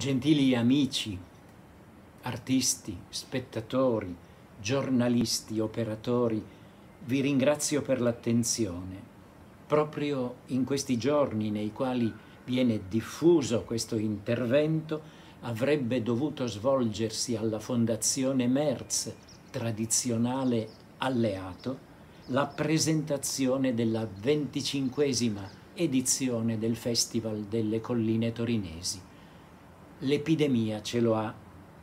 Gentili amici, artisti, spettatori, giornalisti, operatori, vi ringrazio per l'attenzione. Proprio in questi giorni nei quali viene diffuso questo intervento avrebbe dovuto svolgersi alla Fondazione Merz, tradizionale alleato, la presentazione della venticinquesima edizione del Festival delle Colline Torinesi l'epidemia ce lo ha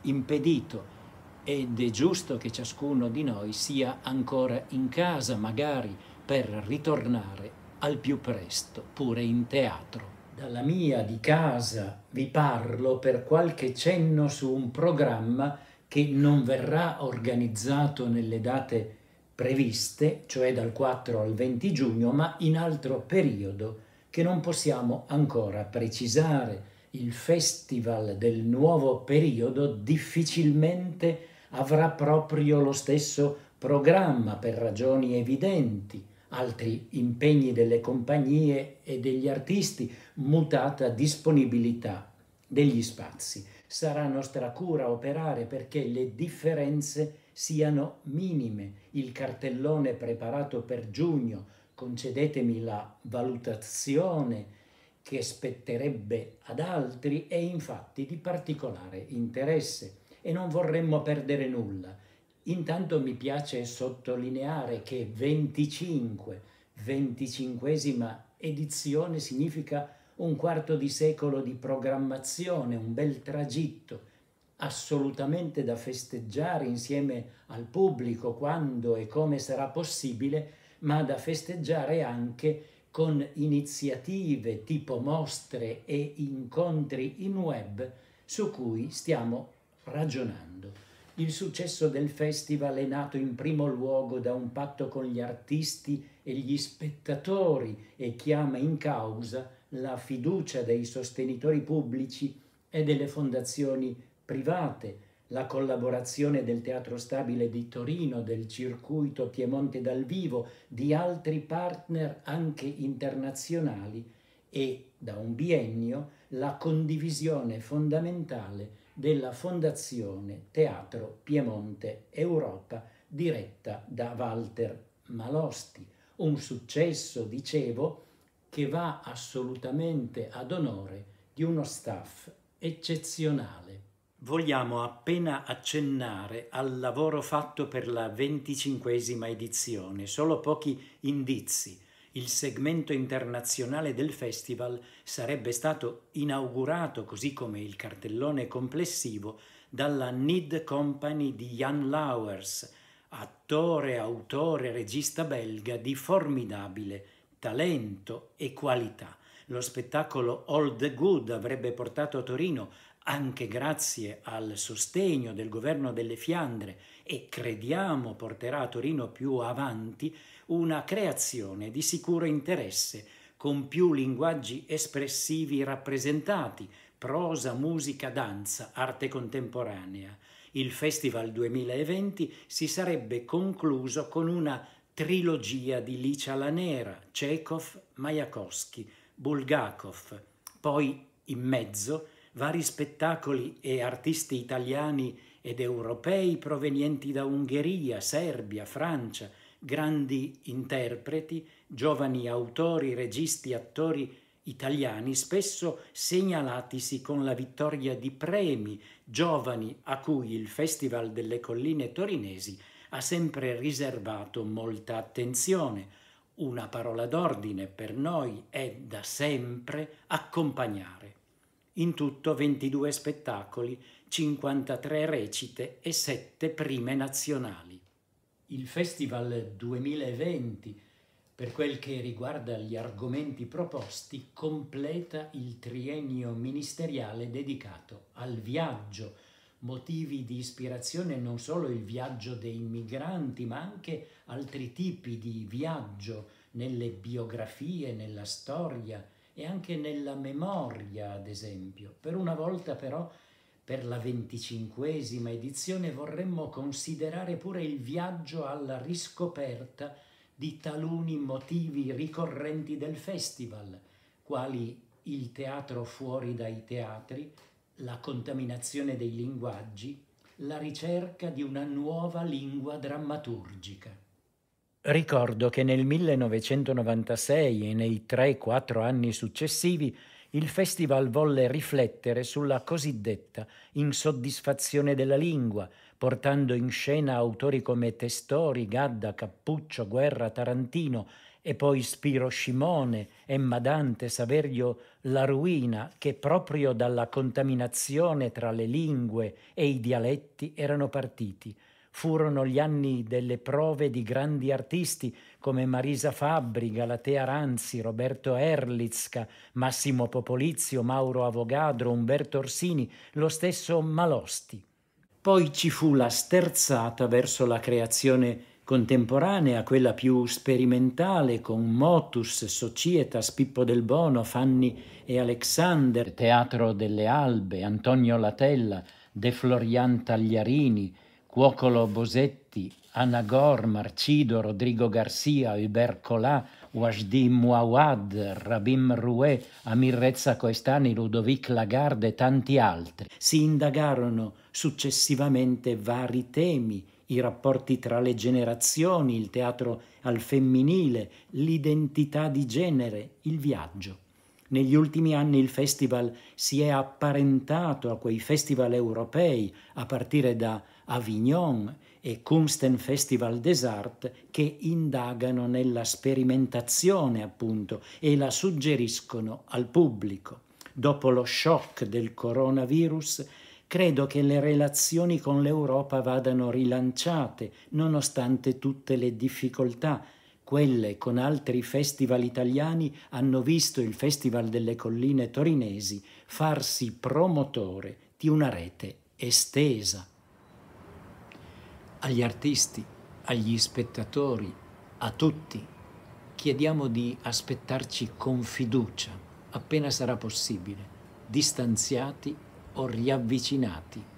impedito ed è giusto che ciascuno di noi sia ancora in casa, magari per ritornare al più presto, pure in teatro. Dalla mia di casa vi parlo per qualche cenno su un programma che non verrà organizzato nelle date previste, cioè dal 4 al 20 giugno, ma in altro periodo che non possiamo ancora precisare il festival del nuovo periodo difficilmente avrà proprio lo stesso programma per ragioni evidenti, altri impegni delle compagnie e degli artisti, mutata disponibilità degli spazi. Sarà nostra cura operare perché le differenze siano minime. Il cartellone preparato per giugno, concedetemi la valutazione che spetterebbe ad altri è infatti di particolare interesse e non vorremmo perdere nulla. Intanto mi piace sottolineare che 25, 25esima edizione significa un quarto di secolo di programmazione, un bel tragitto, assolutamente da festeggiare insieme al pubblico quando e come sarà possibile, ma da festeggiare anche con iniziative tipo mostre e incontri in web su cui stiamo ragionando. Il successo del festival è nato in primo luogo da un patto con gli artisti e gli spettatori e chiama in causa la fiducia dei sostenitori pubblici e delle fondazioni private, la collaborazione del Teatro Stabile di Torino, del Circuito Piemonte dal Vivo, di altri partner anche internazionali e, da un biennio, la condivisione fondamentale della Fondazione Teatro Piemonte Europa, diretta da Walter Malosti. Un successo, dicevo, che va assolutamente ad onore di uno staff eccezionale vogliamo appena accennare al lavoro fatto per la venticinquesima edizione, solo pochi indizi. Il segmento internazionale del festival sarebbe stato inaugurato, così come il cartellone complessivo, dalla Need Company di Jan Lauers, attore, autore, regista belga di formidabile talento e qualità. Lo spettacolo All the Good avrebbe portato a Torino anche grazie al sostegno del governo delle Fiandre e crediamo porterà a Torino più avanti una creazione di sicuro interesse con più linguaggi espressivi rappresentati, prosa, musica, danza, arte contemporanea. Il Festival 2020 si sarebbe concluso con una trilogia di Licia la Nera, Chekhov, Majakowski, Bulgakov, poi in mezzo vari spettacoli e artisti italiani ed europei provenienti da Ungheria, Serbia, Francia, grandi interpreti, giovani autori, registi, attori italiani, spesso segnalatisi con la vittoria di premi, giovani a cui il Festival delle Colline Torinesi ha sempre riservato molta attenzione. Una parola d'ordine per noi è da sempre accompagnare in tutto 22 spettacoli, 53 recite e 7 prime nazionali. Il Festival 2020, per quel che riguarda gli argomenti proposti, completa il triennio ministeriale dedicato al viaggio, motivi di ispirazione non solo il viaggio dei migranti, ma anche altri tipi di viaggio nelle biografie, nella storia, e anche nella memoria, ad esempio. Per una volta però, per la venticinquesima edizione, vorremmo considerare pure il viaggio alla riscoperta di taluni motivi ricorrenti del festival, quali il teatro fuori dai teatri, la contaminazione dei linguaggi, la ricerca di una nuova lingua drammaturgica. Ricordo che nel 1996 e nei 3-4 anni successivi il festival volle riflettere sulla cosiddetta insoddisfazione della lingua, portando in scena autori come Testori, Gadda, Cappuccio, Guerra, Tarantino e poi Spiro Scimone, Emma Dante, Saverio La Ruina, che proprio dalla contaminazione tra le lingue e i dialetti erano partiti – Furono gli anni delle prove di grandi artisti come Marisa Fabbri, Galatea Ranzi, Roberto Erlitzka, Massimo Popolizio, Mauro Avogadro, Umberto Orsini, lo stesso Malosti. Poi ci fu la sterzata verso la creazione contemporanea, quella più sperimentale, con Motus, Societas, Pippo del Bono, Fanni e Alexander, Teatro delle Albe, Antonio Latella, De Florian Tagliarini, Cuocolo Bosetti, Anagor, Marcido, Rodrigo Garcia, Hubert Colà, Wajdi Mouawad, Rabim Roué, Amir Rezza Coestani, Ludovic Lagarde e tanti altri. Si indagarono successivamente vari temi, i rapporti tra le generazioni, il teatro al femminile, l'identità di genere, il viaggio. Negli ultimi anni il festival si è apparentato a quei festival europei, a partire da Avignon e Kunsten Festival des Arts che indagano nella sperimentazione appunto e la suggeriscono al pubblico. Dopo lo shock del coronavirus, credo che le relazioni con l'Europa vadano rilanciate, nonostante tutte le difficoltà. Quelle con altri festival italiani hanno visto il Festival delle Colline Torinesi farsi promotore di una rete estesa agli artisti, agli spettatori, a tutti. Chiediamo di aspettarci con fiducia, appena sarà possibile, distanziati o riavvicinati.